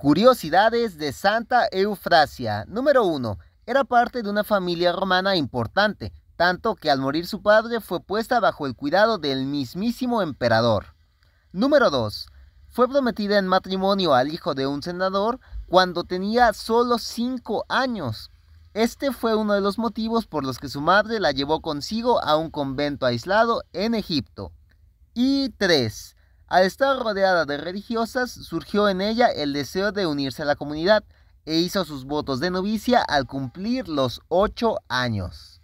Curiosidades de Santa Eufrasia. Número 1. Era parte de una familia romana importante, tanto que al morir su padre fue puesta bajo el cuidado del mismísimo emperador. Número 2. Fue prometida en matrimonio al hijo de un senador cuando tenía solo 5 años. Este fue uno de los motivos por los que su madre la llevó consigo a un convento aislado en Egipto. Y 3. Al estar rodeada de religiosas, surgió en ella el deseo de unirse a la comunidad e hizo sus votos de novicia al cumplir los ocho años.